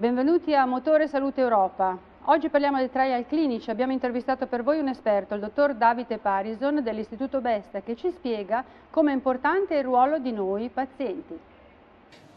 Benvenuti a Motore Salute Europa. Oggi parliamo dei trial clinici. Abbiamo intervistato per voi un esperto, il dottor Davide Parison dell'Istituto Besta, che ci spiega come è importante il ruolo di noi pazienti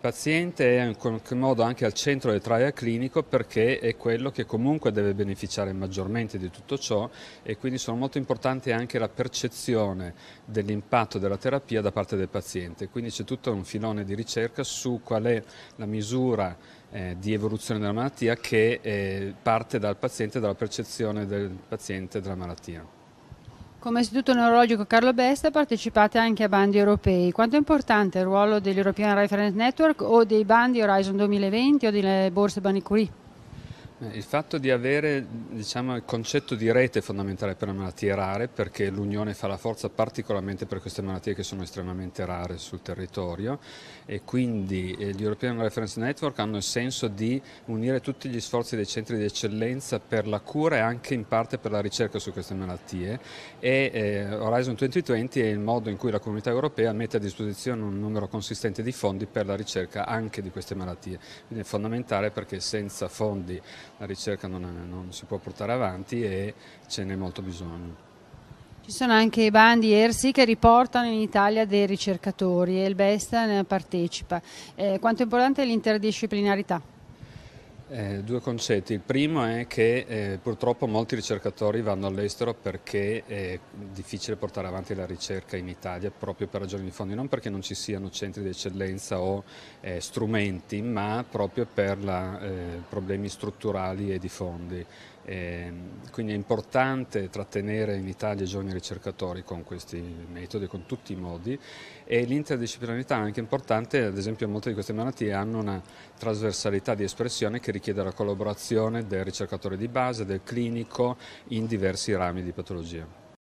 paziente è in qualche modo anche al centro del trial clinico perché è quello che comunque deve beneficiare maggiormente di tutto ciò e quindi sono molto importanti anche la percezione dell'impatto della terapia da parte del paziente. Quindi c'è tutto un filone di ricerca su qual è la misura eh, di evoluzione della malattia che eh, parte dal paziente, dalla percezione del paziente della malattia. Come istituto neurologico Carlo Best partecipate anche a bandi europei. Quanto è importante il ruolo dell'European Reference Network o dei bandi Horizon 2020 o delle borse Banicuri? Eh, il fatto di avere diciamo, il concetto di rete è fondamentale per le malattie rare perché l'unione fa la forza particolarmente per queste malattie che sono estremamente rare sul territorio e quindi eh, gli European Reference Network hanno il senso di unire tutti gli sforzi dei centri di eccellenza per la cura e anche in parte per la ricerca su queste malattie e eh, Horizon 2020 è il modo in cui la comunità europea mette a disposizione un numero consistente di fondi per la ricerca anche di queste malattie. Quindi è fondamentale perché senza fondi la ricerca non, è, non si può portare avanti e ce n'è molto bisogno. Ci sono anche i bandi ERSI che riportano in Italia dei ricercatori e il BESTA ne partecipa. Eh, quanto è importante l'interdisciplinarità? Eh, due concetti. Il primo è che eh, purtroppo molti ricercatori vanno all'estero perché è difficile portare avanti la ricerca in Italia proprio per ragioni di fondi, non perché non ci siano centri di eccellenza o eh, strumenti, ma proprio per la, eh, problemi strutturali e di fondi. Eh, quindi è importante trattenere in Italia i giovani ricercatori con questi metodi, con tutti i modi e l'interdisciplinarità è anche importante, ad esempio molte di queste malattie hanno una trasversalità di espressione che richiede la collaborazione del ricercatore di base, del clinico in diversi rami di patologia.